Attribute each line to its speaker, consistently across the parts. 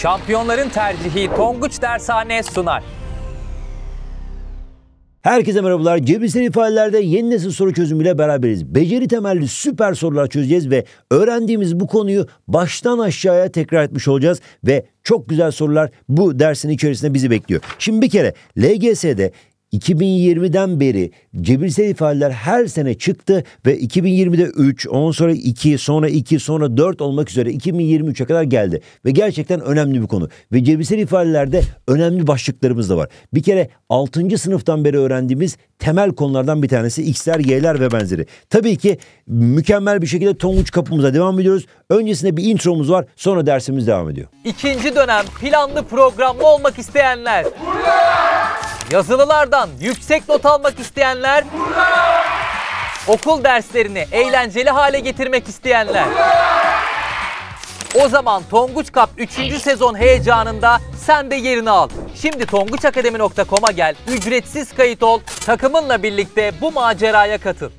Speaker 1: Şampiyonların tercihi Tonguç Dershane sunar. Herkese merhabalar. Cebisel ifadelerde yeni nesil soru çözümüyle beraberiz. Beceri temelli süper sorular çözeceğiz ve öğrendiğimiz bu konuyu baştan aşağıya tekrar etmiş olacağız ve çok güzel sorular bu dersin içerisinde bizi bekliyor. Şimdi bir kere LGS'de 2020'den beri cebirsel ifadeler her sene çıktı ve 2020'de 3, 10 sonra 2, sonra 2, sonra 4 olmak üzere 2023'e kadar geldi. Ve gerçekten önemli bir konu. Ve cebirsel ifadelerde önemli başlıklarımız da var. Bir kere 6. sınıftan beri öğrendiğimiz temel konulardan bir tanesi X'ler, Y'ler ve benzeri. Tabii ki mükemmel bir şekilde Tonguç kapımıza devam ediyoruz. Öncesinde bir intromuz var sonra dersimiz devam ediyor. İkinci dönem planlı programlı olmak isteyenler. Burada! yazılılardan yüksek not almak isteyenler, Hurra! okul derslerini eğlenceli hale getirmek isteyenler. O zaman Tonguç Kap 3. sezon heyecanında sen de yerini al. Şimdi tonguçakademi.com'a gel, ücretsiz kayıt ol, takımınla birlikte bu maceraya katıl.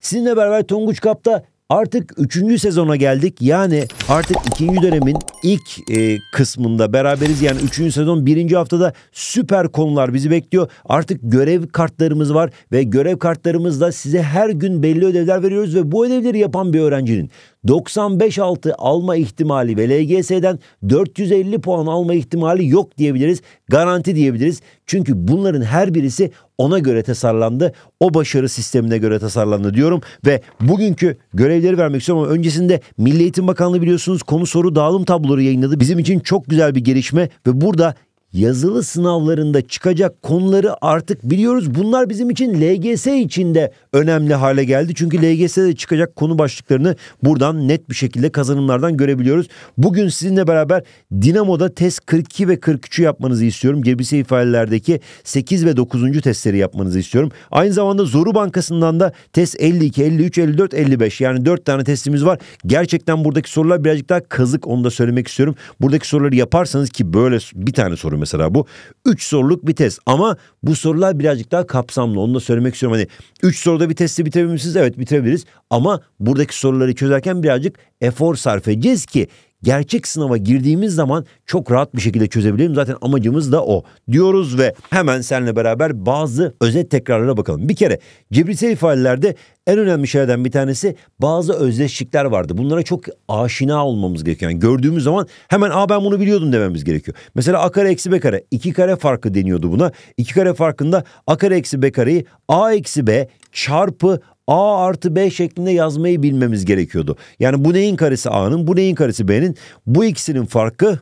Speaker 1: Sizinle beraber Tonguç Kap'ta. Artık 3. sezona geldik. Yani artık 2. dönemin ilk e, kısmında beraberiz. Yani 3. sezon 1. haftada süper konular bizi bekliyor. Artık görev kartlarımız var ve görev kartlarımızla size her gün belli ödevler veriyoruz ve bu ödevleri yapan bir öğrencinin 95-6 alma ihtimali ve LGS'den 450 puan alma ihtimali yok diyebiliriz. Garanti diyebiliriz. Çünkü bunların her birisi ona göre tasarlandı. O başarı sistemine göre tasarlandı diyorum ve bugünkü görevleri vermek istiyorum ama öncesinde Milli Eğitim Bakanlığı biliyorsunuz konu soru dağılım tabloları yayınladı. Bizim için çok güzel bir gelişme ve burada yazılı sınavlarında çıkacak konuları artık biliyoruz. Bunlar bizim için LGS için de önemli hale geldi. Çünkü LGS'de çıkacak konu başlıklarını buradan net bir şekilde kazanımlardan görebiliyoruz. Bugün sizinle beraber Dinamo'da test 42 ve 43'ü yapmanızı istiyorum. Gerbise ifadelerdeki 8 ve 9. testleri yapmanızı istiyorum. Aynı zamanda Zoru Bankası'ndan da test 52, 53, 54, 55 yani 4 tane testimiz var. Gerçekten buradaki sorular birazcık daha kazık onu da söylemek istiyorum. Buradaki soruları yaparsanız ki böyle bir tane sorum mesela bu. üç soruluk bir test ama bu sorular birazcık daha kapsamlı. Onu da söylemek istiyorum. Hani üç soruda bir testi bitirebilir misiniz? Evet bitirebiliriz. Ama buradaki soruları çözerken birazcık efor sarf edeceğiz ki gerçek sınava girdiğimiz zaman çok rahat bir şekilde çözebilirim. Zaten amacımız da o diyoruz ve hemen seninle beraber bazı özet tekrarlara bakalım. Bir kere cebirsel ifadelerde en önemli şeylerden bir tanesi bazı özdeşlikler vardı. Bunlara çok aşina olmamız gerekiyor. Yani gördüğümüz zaman hemen aa ben bunu biliyordum dememiz gerekiyor. Mesela a kare eksi b kare. iki kare farkı deniyordu buna. İki kare farkında a kare eksi b kareyi a eksi b çarpı A artı B şeklinde yazmayı bilmemiz gerekiyordu. Yani bu neyin karesi A'nın, bu neyin karesi B'nin, bu ikisinin farkı,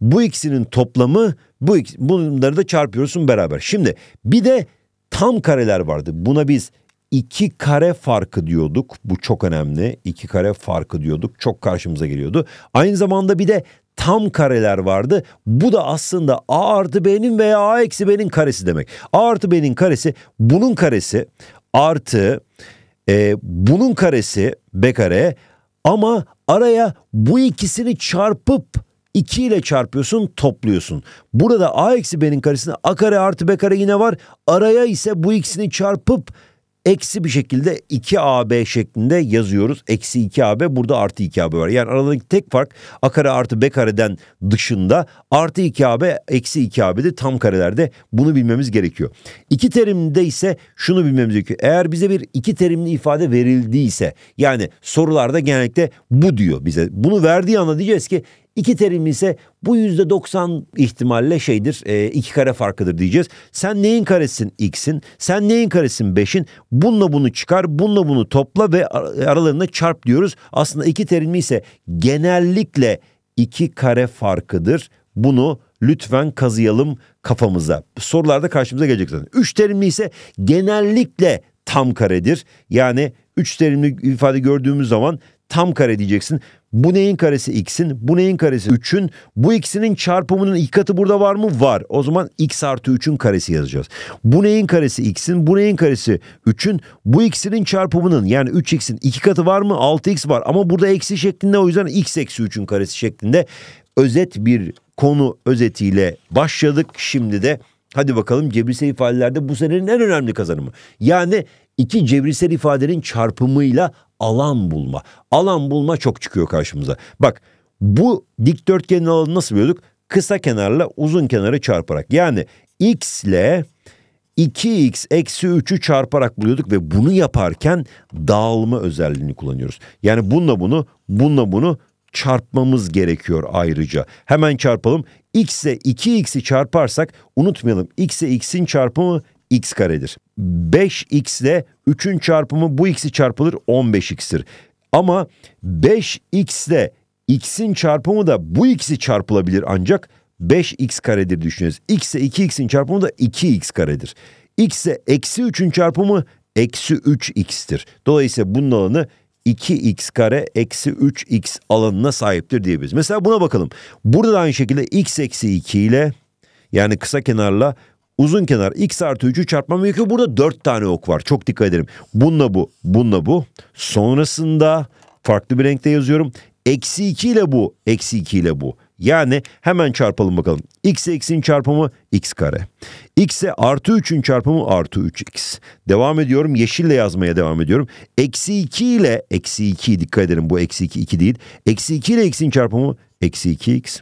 Speaker 1: bu ikisinin toplamı, bu ik bunları da çarpıyorsun beraber. Şimdi bir de tam kareler vardı. Buna biz iki kare farkı diyorduk. Bu çok önemli. İki kare farkı diyorduk. Çok karşımıza geliyordu. Aynı zamanda bir de tam kareler vardı. Bu da aslında a artı b'nin veya a eksi b'nin karesi demek. a artı b'nin karesi bunun karesi artı e, bunun karesi B kare ama araya bu ikisini çarpıp 2 ile çarpıyorsun topluyorsun. Burada a eksi b'nin karesinde a kare artı b kare yine var. Araya ise bu ikisini çarpıp eksi bir şekilde 2AB şeklinde yazıyoruz. Eksi 2AB burada artı 2AB var. Yani aradaki tek fark A kare artı B kareden dışında artı 2AB eksi 2AB'de tam karelerde bunu bilmemiz gerekiyor. İki terimde ise şunu bilmemiz gerekiyor. Eğer bize bir iki terimli ifade verildiyse yani sorularda genellikle bu diyor bize. Bunu verdiği anda diyeceğiz ki İki terim ise bu yüzde 90 ihtimalle şeydir e, iki kare farkıdır diyeceğiz. Sen neyin karesin x'in sen neyin karesin 5'in bununla bunu çıkar bununla bunu topla ve aralarında çarp diyoruz. Aslında iki terimi ise genellikle iki kare farkıdır. Bunu lütfen kazıyalım kafamıza. Sorularda karşımıza gelecek zaten. Üç terimli ise genellikle tam karedir. Yani üç terimli ifade gördüğümüz zaman tam kare diyeceksin. Bu neyin karesi x'in, bu neyin karesi 3'ün, bu ikisinin çarpımının iki katı burada var mı? Var. O zaman x artı 3'ün karesi yazacağız. Bu neyin karesi x'in, bu neyin karesi 3'ün, bu ikisinin çarpımının yani 3x'in iki katı var mı? 6x var ama burada eksi şeklinde o yüzden x eksi 3'ün karesi şeklinde özet bir konu özetiyle başladık. Şimdi de hadi bakalım cebirsel ifadelerde bu senenin en önemli kazanımı. Yani iki cebirsel ifadenin çarpımıyla alan bulma. Alan bulma çok çıkıyor karşımıza. Bak bu dikdörtgenin alanı nasıl biliyorduk? Kısa kenarla uzun kenarı çarparak. Yani x ile 2x eksi 3'ü çarparak buluyorduk ve bunu yaparken dağılma özelliğini kullanıyoruz. Yani bununla bunu, bununla bunu çarpmamız gerekiyor ayrıca. Hemen çarpalım. X ile 2x'i çarparsak unutmayalım. x ile x'in çarpımı x karedir. 5x ile 3'ün çarpımı bu x'i çarpılır 15x'tir. Ama 5x ile x'in çarpımı da bu x'i çarpılabilir ancak 5x karedir düşüneceğiz. x ise 2x'in çarpımı da 2x karedir. x ise eksi 3'ün çarpımı eksi 3x'tir. Dolayısıyla bunun alanı 2x kare eksi 3x alanına sahiptir diyebiliriz. Mesela buna bakalım. Burada da aynı şekilde x eksi 2 ile yani kısa kenarla Uzun kenar x artı 3'ü çarpmam gerekiyor. Burada 4 tane ok var. Çok dikkat edelim. Bununla bu, bununla bu. Sonrasında farklı bir renkte yazıyorum. Eksi 2 ile bu, eksi 2 ile bu. Yani hemen çarpalım bakalım. x eksi'nin çarpımı x kare. x'e artı 3'ün çarpımı artı 3x. Devam ediyorum. Yeşille yazmaya devam ediyorum. Eksi 2 ile eksi 2 dikkat edelim bu eksi 2 2 değil. Eksi 2 ile x'in çarpımı eksi 2x.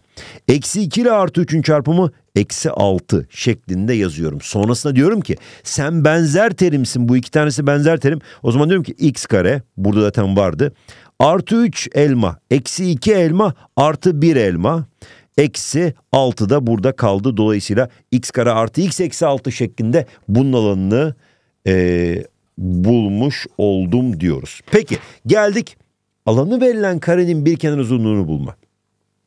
Speaker 1: Eksi 2 ile artı 3'ün çarpımı eksi 6 şeklinde yazıyorum. Sonrasında diyorum ki sen benzer terimsin bu iki tanesi benzer terim. O zaman diyorum ki x kare burada zaten vardı. Artı 3 elma eksi 2 elma artı 1 elma. Eksi 6 da burada kaldı. Dolayısıyla x kare artı x eksi 6 şeklinde bunun alanını e, bulmuş oldum diyoruz. Peki geldik alanı verilen karenin bir kenar uzunluğunu bulma.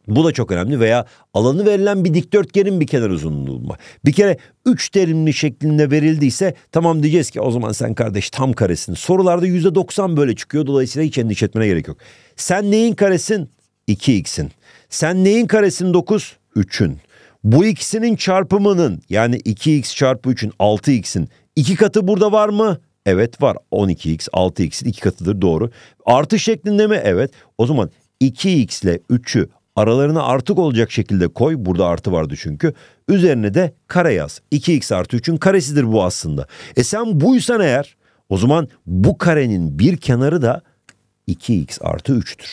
Speaker 1: Bu da çok önemli veya alanı verilen bir dikdörtgenin bir kenar uzunluğu mu? Bir kere üç terimli şeklinde verildiyse tamam diyeceğiz ki o zaman sen kardeş tam karesin. Sorularda yüzde doksan böyle çıkıyor dolayısıyla hiç endişe etmene gerek yok. Sen neyin karesin? 2x'in. Sen neyin karesin 9? 3'ün. Bu ikisinin çarpımının yani 2x çarpı 3'ün 6x'in iki katı burada var mı? Evet var. 12x 6x'in iki katıdır doğru. Artı şeklinde mi? Evet. O zaman 2x ile 3'ü Aralarına artık olacak şekilde koy. Burada artı vardı çünkü. Üzerine de kare yaz. 2x artı 3'ün karesidir bu aslında. E sen buysan eğer o zaman bu karenin bir kenarı da 2x artı 3'tür.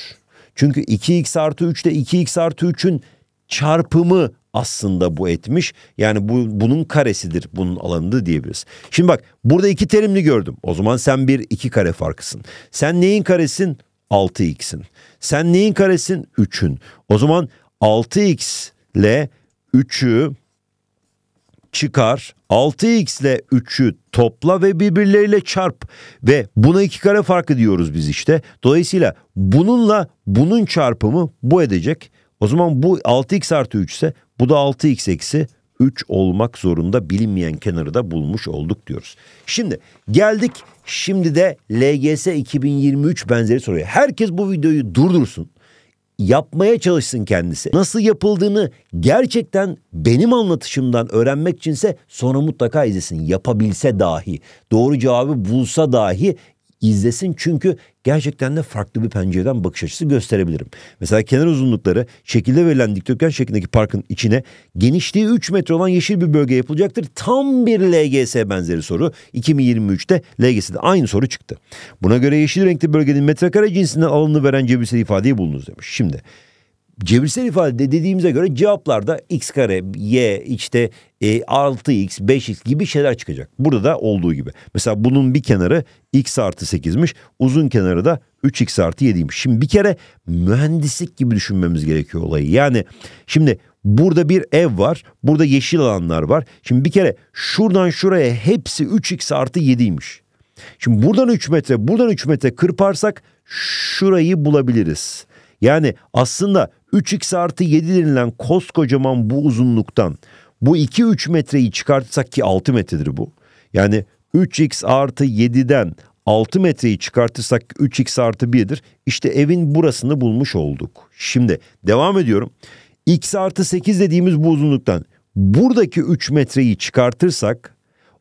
Speaker 1: Çünkü 2x artı 3 de 2x artı 3'ün çarpımı aslında bu etmiş. Yani bu bunun karesidir bunun alanında diyebiliriz. Şimdi bak burada iki terimli gördüm. O zaman sen bir iki kare farkısın. Sen neyin karesin? 6x'in. Sen neyin karesin? 3'ün. O zaman 6x ile 3'ü çıkar. 6x ile 3'ü topla ve birbirleriyle çarp. Ve buna iki kare farkı diyoruz biz işte. Dolayısıyla bununla bunun çarpımı bu edecek. O zaman bu 6x artı 3 ise bu da 6x eksi 3 olmak zorunda bilinmeyen kenarı da bulmuş olduk diyoruz. Şimdi geldik şimdi de LGS 2023 benzeri soruya. Herkes bu videoyu durdursun. Yapmaya çalışsın kendisi. Nasıl yapıldığını gerçekten benim anlatışımdan öğrenmek içinse sonra mutlaka izlesin. Yapabilse dahi, doğru cevabı bulsa dahi izlesin. Çünkü gerçekten de farklı bir pencereden bakış açısı gösterebilirim. Mesela kenar uzunlukları şekilde verilen dikdörtgen şeklindeki parkın içine genişliği 3 metre olan yeşil bir bölge yapılacaktır. Tam bir LGS benzeri soru. 2023'te LGS'de aynı soru çıktı. Buna göre yeşil renkli bölgenin metrekare cinsinden alanını veren cebirsel ifadeyi bulunuz demiş. Şimdi Cebirsel ifade dediğimize göre cevaplarda x kare, y, işte e, 6x, 5x gibi şeyler çıkacak. Burada da olduğu gibi. Mesela bunun bir kenarı x artı 8'miş. Uzun kenarı da 3x artı 7'ymiş. Şimdi bir kere mühendislik gibi düşünmemiz gerekiyor olayı. Yani şimdi burada bir ev var. Burada yeşil alanlar var. Şimdi bir kere şuradan şuraya hepsi 3x artı 7'ymiş. Şimdi buradan 3 metre, buradan 3 metre kırparsak şurayı bulabiliriz. Yani aslında 3x artı 7 denilen koskocaman bu uzunluktan bu 2-3 metreyi çıkartırsak ki 6 metredir bu. Yani 3x artı 7'den 6 metreyi çıkartırsak 3x artı 1'dir. İşte evin burasını bulmuş olduk. Şimdi devam ediyorum. x artı 8 dediğimiz bu uzunluktan buradaki 3 metreyi çıkartırsak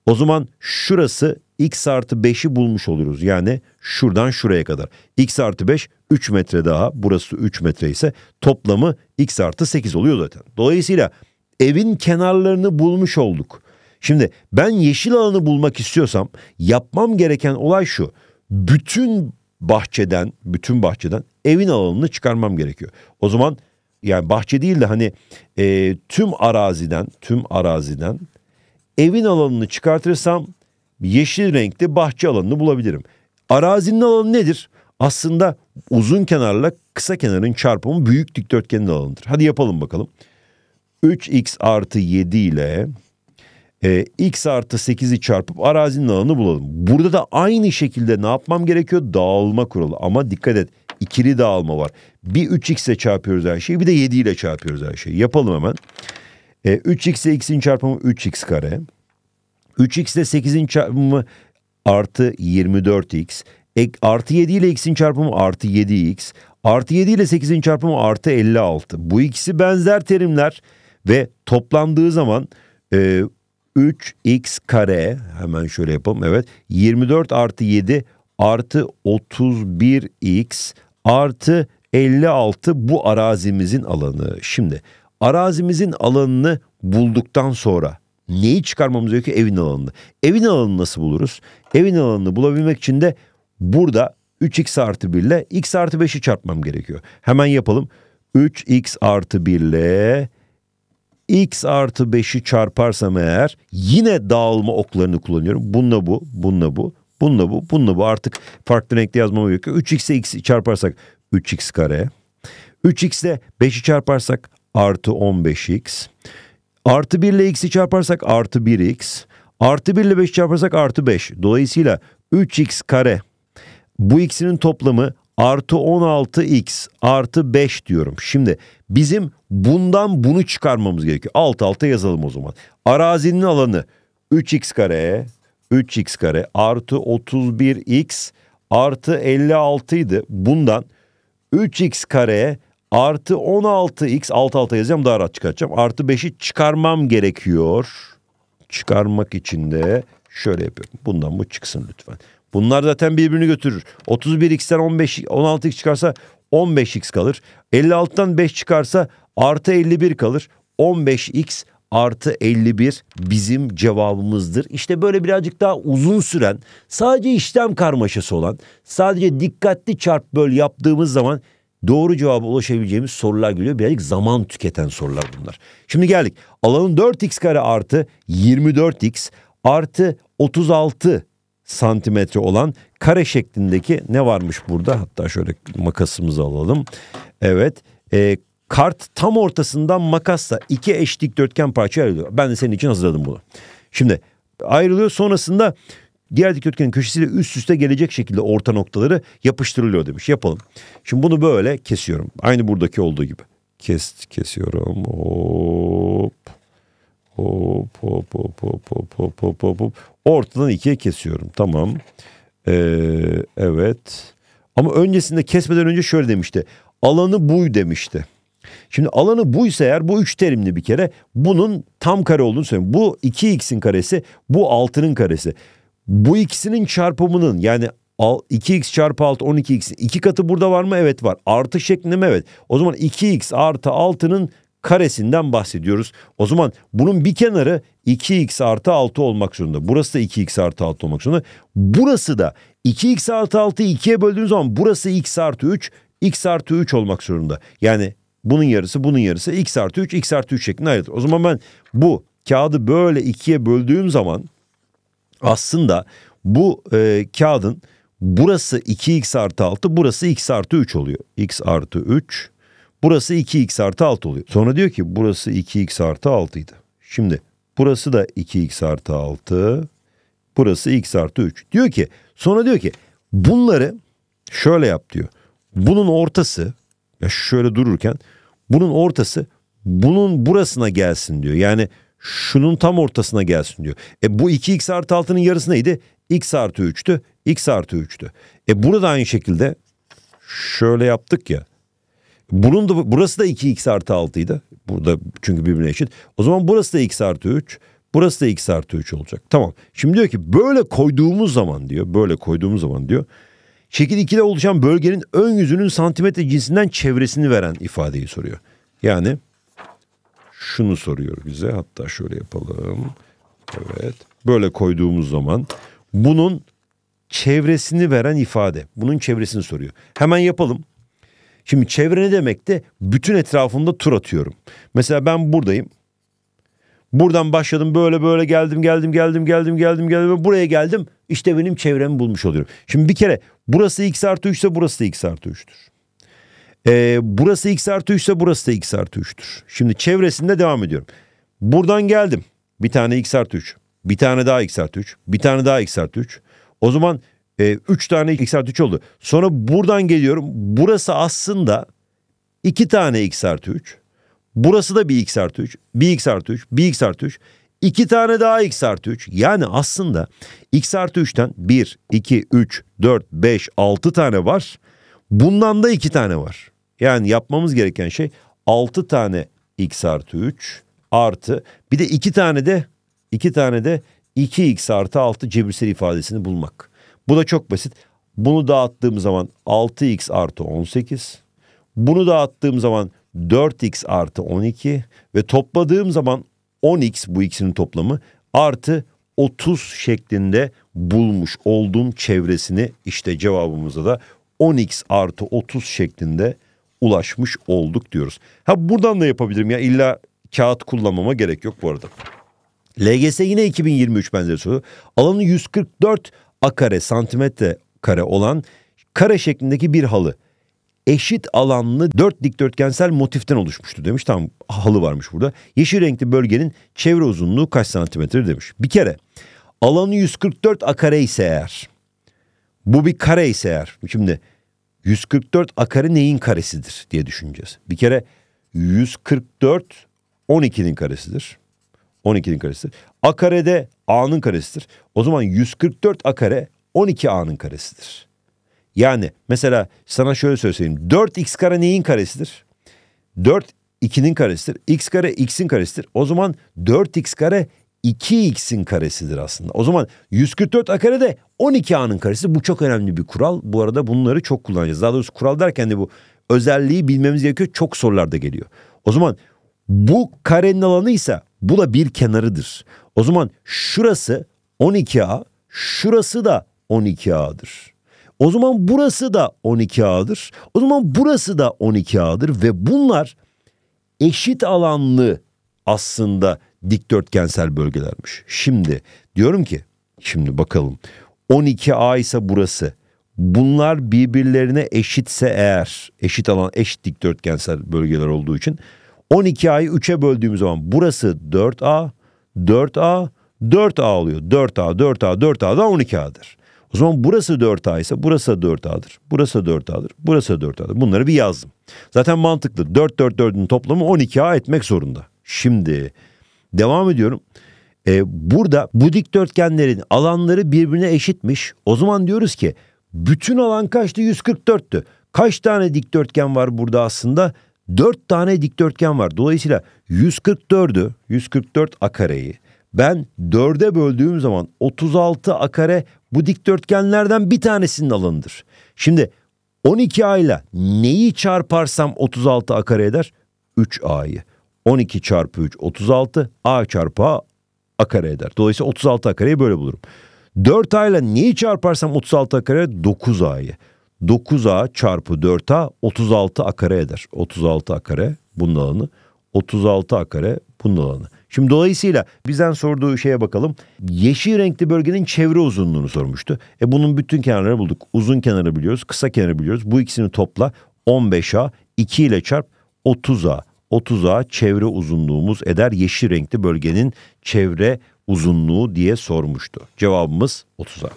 Speaker 1: o zaman şurası x artı 5'i bulmuş oluruz. Yani şuradan şuraya kadar. x artı 5 3 metre daha burası 3 metre ise toplamı x artı 8 oluyor zaten. Dolayısıyla evin kenarlarını bulmuş olduk. Şimdi ben yeşil alanı bulmak istiyorsam yapmam gereken olay şu. Bütün bahçeden, bütün bahçeden evin alanını çıkarmam gerekiyor. O zaman yani bahçe değil de hani e, tüm araziden, tüm araziden evin alanını çıkartırsam yeşil renkte bahçe alanını bulabilirim. Arazinin alanı nedir? Aslında uzun kenarla kısa kenarın çarpımı büyük dikdörtgenin alanıdır. Hadi yapalım bakalım. 3x artı 7 ile e, x artı 8'i çarpıp arazinin alanını bulalım. Burada da aynı şekilde ne yapmam gerekiyor? Dağılma kuralı. Ama dikkat et ikili dağılma var. Bir 3x ile çarpıyoruz her şeyi bir de 7 ile çarpıyoruz her şeyi. Yapalım hemen. E, 3x ile x'in çarpımı 3x kare. 3x ile 8'in çarpımı artı 24x. Ek, artı 7 ile x'in çarpımı artı 7x. Artı 7 ile 8'in çarpımı artı 56. Bu ikisi benzer terimler ve toplandığı zaman e, 3x kare hemen şöyle yapalım evet 24 artı 7 artı 31x artı 56 bu arazimizin alanı. Şimdi arazimizin alanını bulduktan sonra neyi çıkarmamız gerekiyor? Evin alanını. Evin alanını nasıl buluruz? Evin alanını bulabilmek için de Burada 3x artı 1 ile x artı 5'i çarpmam gerekiyor. Hemen yapalım. 3x artı 1 ile x artı 5'i çarparsam eğer yine dağılma oklarını kullanıyorum. Bununla bu, bununla bu, bununla bu, bununla bu. Artık farklı renkte yazmama gerek yok. 3 ile x'i çarparsak 3x kare. 3x'e x 5'i çarparsak artı 15x. Artı 1 ile x'i çarparsak artı 1x. Artı 1 ile 5'i çarparsak artı 5. Dolayısıyla 3x kare bu ikisinin toplamı artı 16x artı 5 diyorum. Şimdi bizim bundan bunu çıkarmamız gerekiyor. Alt alta yazalım o zaman. Arazinin alanı 3x kare 3x kare artı 31x artı 56 idi. Bundan 3x kare artı 16x alt alta yazacağım daha rahat çıkartacağım. Artı 5'i çıkarmam gerekiyor. Çıkarmak için de şöyle yapıyorum. Bundan bu çıksın lütfen. Bunlar zaten birbirini götürür. 31x'ten 15 16x çıkarsa 15x kalır. 56'tan 5 çıkarsa artı 51 kalır. 15x artı 51 bizim cevabımızdır. İşte böyle birazcık daha uzun süren sadece işlem karmaşası olan sadece dikkatli çarp böl yaptığımız zaman doğru cevaba ulaşabileceğimiz sorular geliyor. Birazcık zaman tüketen sorular bunlar. Şimdi geldik. Alanın 4x kare artı 24x artı 36 santimetre olan kare şeklindeki ne varmış burada? Hatta şöyle makasımızı alalım. Evet. E, kart tam ortasından makasla iki eş dikdörtgen parça ayrılıyor. Ben de senin için hazırladım bunu. Şimdi ayrılıyor sonrasında diğer dikdörtgenin köşesiyle üst üste gelecek şekilde orta noktaları yapıştırılıyor demiş. Yapalım. Şimdi bunu böyle kesiyorum. Aynı buradaki olduğu gibi. Kes, kesiyorum. Hop. Hop hop hop hop hop hop hop hop. Ortadan ikiye kesiyorum. Tamam. Ee, evet. Ama öncesinde kesmeden önce şöyle demişti. Alanı buy demişti. Şimdi alanı buysa eğer bu üç terimli bir kere bunun tam kare olduğunu söyleyeyim. Bu 2x'in karesi bu 6'nın karesi. Bu ikisinin çarpımının yani 2x çarpı 6 12 x 2 katı burada var mı? Evet var. Artı şeklinde mi? Evet. O zaman 2x artı 6'nın karesinden bahsediyoruz. O zaman bunun bir kenarı 2x artı 6 olmak zorunda. Burası da 2x artı 6 olmak zorunda. Burası da 2x artı 6'yı 2'ye böldüğünüz zaman burası x artı 3, x artı 3 olmak zorunda. Yani bunun yarısı bunun yarısı x artı 3, x artı 3 şeklinde ayrılır. O zaman ben bu kağıdı böyle 2'ye böldüğüm zaman aslında bu e, kağıdın burası 2x artı 6, burası x artı 3 oluyor. x artı 3 Burası 2x artı 6 oluyor. Sonra diyor ki burası 2x artı 6 idi. Şimdi burası da 2x artı 6. Burası x artı 3. Diyor ki sonra diyor ki bunları şöyle yap diyor. Bunun ortası ya şöyle dururken bunun ortası bunun burasına gelsin diyor. Yani şunun tam ortasına gelsin diyor. E bu 2x artı 6'nın yarısı neydi? x artı 3'tü. x artı 3'tü. E burada aynı şekilde şöyle yaptık ya. Bunun da burası da 2x artı 6'ydı. Burada çünkü birbirine eşit. O zaman burası da x artı 3. Burası da x artı 3 olacak. Tamam. Şimdi diyor ki böyle koyduğumuz zaman diyor. Böyle koyduğumuz zaman diyor. Şekil 2'de oluşan bölgenin ön yüzünün santimetre cinsinden çevresini veren ifadeyi soruyor. Yani şunu soruyor bize. Hatta şöyle yapalım. Evet. Böyle koyduğumuz zaman bunun çevresini veren ifade. Bunun çevresini soruyor. Hemen yapalım. Şimdi çevre ne demekti? Bütün etrafımda tur atıyorum. Mesela ben buradayım. Buradan başladım böyle böyle geldim geldim geldim geldim geldim geldim buraya geldim. İşte benim çevremi bulmuş oluyorum. Şimdi bir kere burası x artı 3 ise burası da x artı 3'tür. Ee, burası x artı 3 ise burası da x artı 3'tür. Şimdi çevresinde devam ediyorum. Buradan geldim. Bir tane x artı 3. Bir tane daha x artı 3. Bir tane daha x artı 3. O zaman e, üç tane x artı 3 oldu. Sonra buradan geliyorum. Burası aslında iki tane x artı 3. Burası da bir x artı 3. Bir x artı 3. Bir x artı 3. İki tane daha x artı 3. Yani aslında x artı 3'ten 1, 2, 3, 4, 5, 6 tane var. Bundan da iki tane var. Yani yapmamız gereken şey 6 tane x artı 3 artı bir de iki tane de iki tane de 2x artı 6 cebirsel ifadesini bulmak. Bu da çok basit. Bunu dağıttığım zaman 6x artı 18. Bunu dağıttığım zaman 4x artı 12 ve topladığım zaman 10x bu ikisinin toplamı artı 30 şeklinde bulmuş olduğum çevresini işte cevabımıza da 10x artı 30 şeklinde ulaşmış olduk diyoruz. Ha buradan da yapabilirim ya illa kağıt kullanmama gerek yok bu arada. LGS yine 2023 benzeri soru. Alanı 144 a kare santimetre kare olan kare şeklindeki bir halı. Eşit alanlı dört dikdörtgensel motiften oluşmuştu demiş. Tam halı varmış burada. Yeşil renkli bölgenin çevre uzunluğu kaç santimetre demiş. Bir kere alanı 144 a kare ise eğer bu bir kare ise eğer şimdi 144 a kare neyin karesidir diye düşüneceğiz. Bir kere 144 12'nin karesidir. 12'nin karesidir. A karede A'nın karesidir. O zaman 144 A kare 12 A'nın karesidir. Yani mesela sana şöyle söyleyeyim. 4x kare neyin karesidir? 4 2'nin karesidir. x kare x'in karesidir. O zaman 4x kare 2x'in karesidir aslında. O zaman 144 a kare de 12a'nın karesi. Bu çok önemli bir kural. Bu arada bunları çok kullanacağız. Daha doğrusu kural derken de bu özelliği bilmemiz gerekiyor. Çok sorularda geliyor. O zaman bu karenin alanı ise bu da bir kenarıdır. O zaman şurası 12A, şurası da 12A'dır. O zaman burası da 12A'dır. O zaman burası da 12A'dır ve bunlar eşit alanlı aslında dikdörtgensel bölgelermiş. Şimdi diyorum ki şimdi bakalım 12A ise burası. Bunlar birbirlerine eşitse eğer eşit alan eşit dikdörtgensel bölgeler olduğu için 12 ayı 3'e böldüğümüz zaman burası 4A, 4A, 4A oluyor. 4A, 4A, 4A da 12A'dır. O zaman burası 4A ise burası da 4A'dır. Burası da 4A'dır. Burası da 4A'dır. Bunları bir yazdım. Zaten mantıklı. 4, 4, 4'ün toplamı 12A etmek zorunda. Şimdi devam ediyorum. Ee, burada bu dikdörtgenlerin alanları birbirine eşitmiş. O zaman diyoruz ki bütün alan kaçtı? 144'tü. Kaç tane dikdörtgen var burada aslında? 4 tane dikdörtgen var. Dolayısıyla 144'ü 144 a kareyi ben 4'e böldüğüm zaman 36 a kare bu dikdörtgenlerden bir tanesinin alanıdır. Şimdi 12 a ile neyi çarparsam 36 a kare eder? 3 a'yı. 12 çarpı 3 36 a çarpı a, a kare eder. Dolayısıyla 36 a kareyi böyle bulurum. 4 a ile neyi çarparsam 36 a kare 9 a'yı. 9A çarpı 4A 36 A kare eder. 36 A kare bunun alanı. 36 A kare bunun alanı. Şimdi dolayısıyla bizden sorduğu şeye bakalım. Yeşil renkli bölgenin çevre uzunluğunu sormuştu. E bunun bütün kenarları bulduk. Uzun kenarı biliyoruz, kısa kenarı biliyoruz. Bu ikisini topla 15A, 2 ile çarp 30A. 30A çevre uzunluğumuz eder. Yeşil renkli bölgenin çevre uzunluğu diye sormuştu. Cevabımız 30A.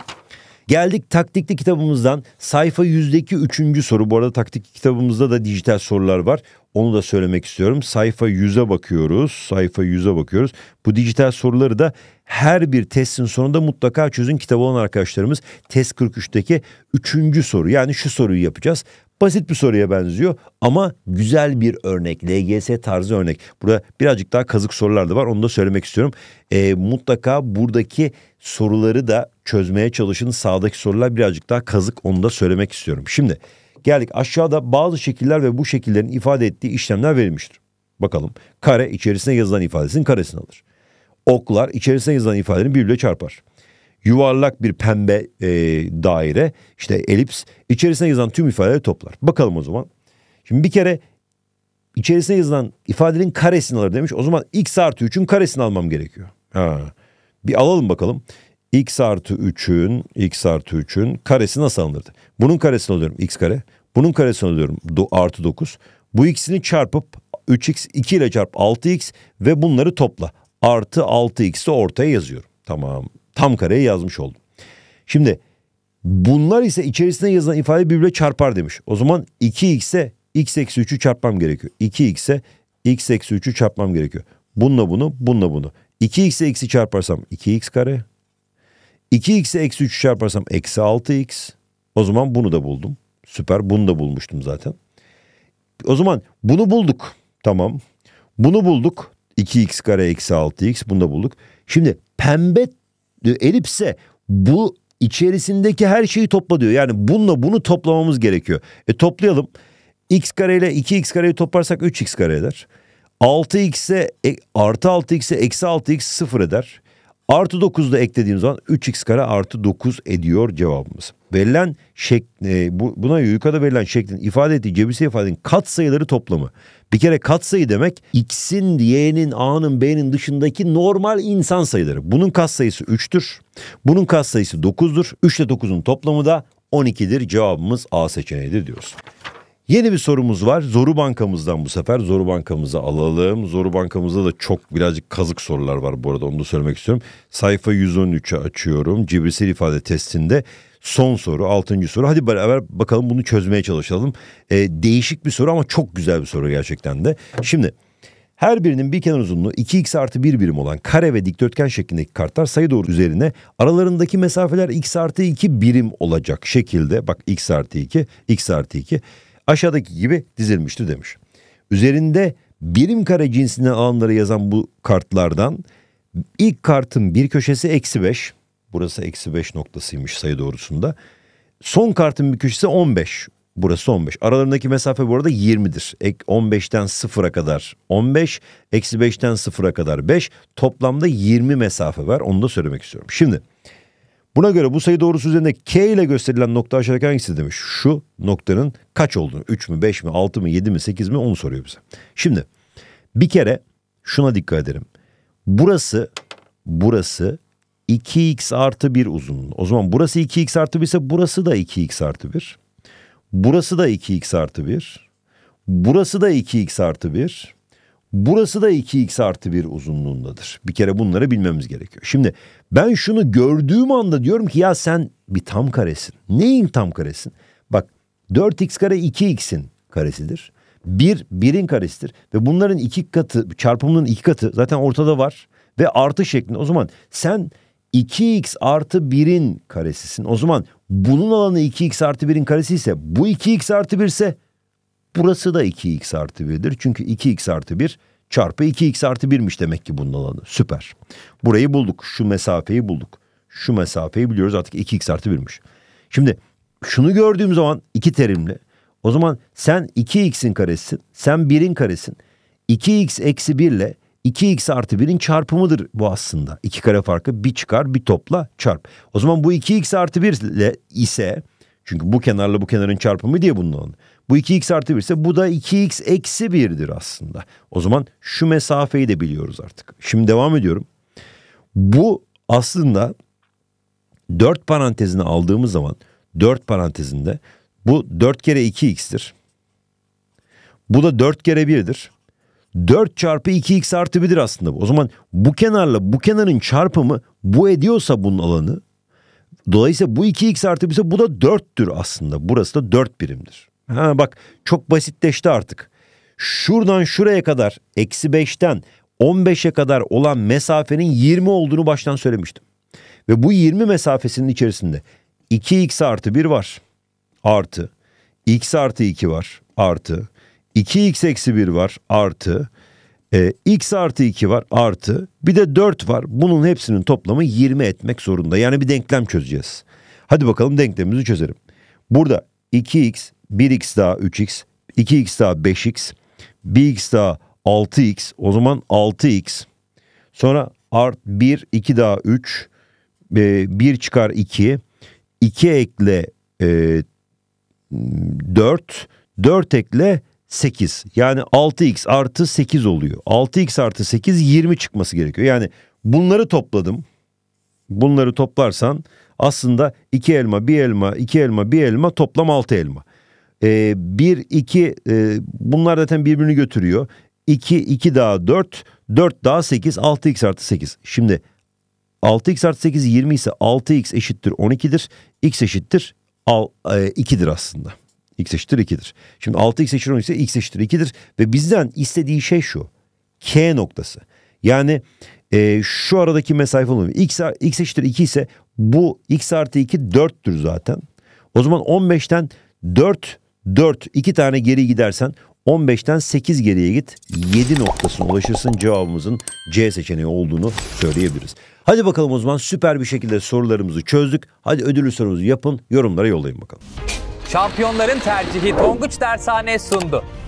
Speaker 1: Geldik taktikli kitabımızdan sayfa yüzdeki üçüncü soru. Bu arada taktikli kitabımızda da dijital sorular var. Onu da söylemek istiyorum. Sayfa 100'e bakıyoruz. Sayfa 100'e bakıyoruz. Bu dijital soruları da her bir testin sonunda mutlaka çözün. Kitabı olan arkadaşlarımız test 43'teki üçüncü soru yani şu soruyu yapacağız. Basit bir soruya benziyor ama güzel bir örnek. LGS tarzı örnek. Burada birazcık daha kazık sorular da var. Onu da söylemek istiyorum. E, mutlaka buradaki soruları da çözmeye çalışın. Sağdaki sorular birazcık daha kazık. Onu da söylemek istiyorum. Şimdi geldik aşağıda bazı şekiller ve bu şekillerin ifade ettiği işlemler verilmiştir. Bakalım kare içerisine yazılan ifadesinin karesini alır. Oklar içerisine yazılan ifadenin birbirle çarpar yuvarlak bir pembe e, daire işte elips içerisine yazan tüm ifadeleri toplar. Bakalım o zaman. Şimdi bir kere içerisine yazılan ifadenin karesini alır demiş. O zaman x artı 3'ün karesini almam gerekiyor. Ha. Bir alalım bakalım. x artı 3'ün x artı 3'ün karesi nasıl alınırdı? Bunun karesini alıyorum x kare. Bunun karesini alıyorum do, artı 9. Bu ikisini çarpıp 3x 2 ile çarp 6x ve bunları topla. Artı 6x'i ortaya yazıyorum. Tamam tam kareye yazmış oldum. Şimdi bunlar ise içerisinde yazılan ifade birbirine çarpar demiş. O zaman 2x'e x eksi 3'ü çarpmam gerekiyor. 2x'e x eksi 3'ü çarpmam gerekiyor. Bununla bunu, bununla bunu. 2x'e x'i çarparsam 2x kare. 2x'e eksi 3'ü çarparsam eksi 6x. O zaman bunu da buldum. Süper bunu da bulmuştum zaten. O zaman bunu bulduk. Tamam. Bunu bulduk. 2x kare eksi 6x bunu da bulduk. Şimdi pembe elipse bu içerisindeki her şeyi topla diyor. Yani bununla bunu toplamamız gerekiyor. E toplayalım. X kare ile 2x kareyi toplarsak 3x kare eder. 6x'e e, artı 6x'e eksi 6x sıfır eder. Artı 9 da eklediğim zaman 3x kare artı 9 ediyor cevabımız. Verilen şek, e, bu, buna yukarıda verilen şeklin ifade ettiği cebirsel ifadenin kat sayıları toplamı. Bir kere kat sayı demek x'in, y'nin, a'nın, b'nin dışındaki normal insan sayıları. Bunun kat sayısı 3'tür. Bunun kat sayısı 9'dur. 3 ile 9'un toplamı da 12'dir. Cevabımız A seçeneğidir diyoruz. Yeni bir sorumuz var. Zoru Bankamızdan bu sefer. Zoru Bankamızı alalım. Zoru Bankamızda da çok birazcık kazık sorular var bu arada onu da söylemek istiyorum. Sayfa 113'ü açıyorum. Cibrisel ifade testinde son soru, altıncı soru. Hadi beraber bakalım bunu çözmeye çalışalım. Ee, değişik bir soru ama çok güzel bir soru gerçekten de. Şimdi her birinin bir kenar uzunluğu 2x artı 1 birim olan kare ve dikdörtgen şeklindeki kartlar sayı doğru üzerine aralarındaki mesafeler x artı 2 birim olacak şekilde bak x artı 2, x artı 2 aşağıdaki gibi dizilmişti demiş. Üzerinde birim kare cinsinden alanları yazan bu kartlardan ilk kartın bir köşesi eksi 5. Burası eksi 5 noktasıymış sayı doğrusunda. Son kartın bir köşesi 15. Burası 15. Aralarındaki mesafe bu arada 20'dir. 15'ten 0'a kadar 15, eksi 5'ten 0'a kadar 5. Toplamda 20 mesafe var. Onu da söylemek istiyorum. Şimdi Buna göre bu sayı doğrusu üzerinde K ile gösterilen nokta aşağıdaki hangisi demiş. Şu noktanın kaç olduğunu 3 mü 5 mi 6 mı 7 mi 8 mi onu soruyor bize. Şimdi bir kere şuna dikkat edelim. Burası burası 2x artı 1 uzunluğu. O zaman burası 2x artı 1 ise burası da 2x artı 1. Burası da 2x artı 1. Burası da 2x artı 1. Burası da 2x artı 1 uzunluğundadır. Bir kere bunları bilmemiz gerekiyor. Şimdi ben şunu gördüğüm anda diyorum ki ya sen bir tam karesin. Neyin tam karesin? Bak 4x kare 2x'in karesidir. 1 1'in karesidir. Ve bunların iki katı çarpımının iki katı zaten ortada var. Ve artı şeklinde. O zaman sen 2x artı 1'in karesisin. O zaman bunun alanı 2x artı 1'in karesi ise bu 2x artı 1 ise Burası da 2x artı 1'dir. Çünkü 2x artı 1 çarpı 2x artı 1'miş demek ki bunun alanı. Süper. Burayı bulduk. Şu mesafeyi bulduk. Şu mesafeyi biliyoruz artık 2x artı 1'miş. Şimdi şunu gördüğüm zaman iki terimli. o zaman sen 2x'in karesisin. Sen 1'in karesin. 2x eksi 1 ile 2x artı 1'in çarpımıdır bu aslında. İki kare farkı bir çıkar bir topla çarp. O zaman bu 2x artı 1 ile ise çünkü bu kenarla bu kenarın çarpımı diye bunun alanı. Bu 2x artı 1 ise bu da 2x eksi 1'dir aslında. O zaman şu mesafeyi de biliyoruz artık. Şimdi devam ediyorum. Bu aslında 4 parantezini aldığımız zaman 4 parantezinde bu 4 kere 2x'tir. Bu da 4 kere 1'dir. 4 çarpı 2x artı 1'dir aslında bu. O zaman bu kenarla bu kenarın çarpımı bu ediyorsa bunun alanı. Dolayısıyla bu 2x artı 1 ise bu da 4'tür aslında. Burası da 4 birimdir. Ha bak çok basitleşti artık. Şuradan şuraya kadar eksi 5'ten 15'e kadar olan mesafenin 20 olduğunu baştan söylemiştim. Ve bu 20 mesafesinin içerisinde 2x artı 1 var. Artı. x artı 2 var. Artı. 2x eksi 1 var. Artı. E, x artı 2 var. Artı. Bir de 4 var. Bunun hepsinin toplamı 20 etmek zorunda. Yani bir denklem çözeceğiz. Hadi bakalım denklemimizi çözelim. Burada 2x 1x daha 3x, 2x daha 5x, 1x daha 6x. O zaman 6x. Sonra art 1, 2 daha 3, 1 e, çıkar 2, 2 ekle 4, e, 4 ekle 8. Yani 6x artı 8 oluyor. 6x artı 8 20 çıkması gerekiyor. Yani bunları topladım. Bunları toplarsan aslında 2 elma, 1 elma, 2 elma, 1 elma toplam 6 elma. E, 1, 2 e, bunlar zaten birbirini götürüyor. İki iki daha dört dört daha sekiz altı x artı sekiz. Şimdi 6x artı 8 20 ise 6x eşittir 12'dir. x eşittir 2'dir e, aslında. x eşittir 2'dir. Şimdi 6x eşittir 12 ise x eşittir 2'dir. Ve bizden istediği şey şu. K noktası. Yani e, şu aradaki mesafe olmuyor. X, x eşittir 2 ise bu x artı 2 4'tür zaten. O zaman 15'ten 4 4 2 tane geri gidersen 15'ten 8 geriye git 7 noktasına ulaşırsın cevabımızın C seçeneği olduğunu söyleyebiliriz. Hadi bakalım o zaman süper bir şekilde sorularımızı çözdük. Hadi ödüllü sorumuzu yapın yorumlara yollayın bakalım. Şampiyonların tercihi Tonguç Dershane sundu.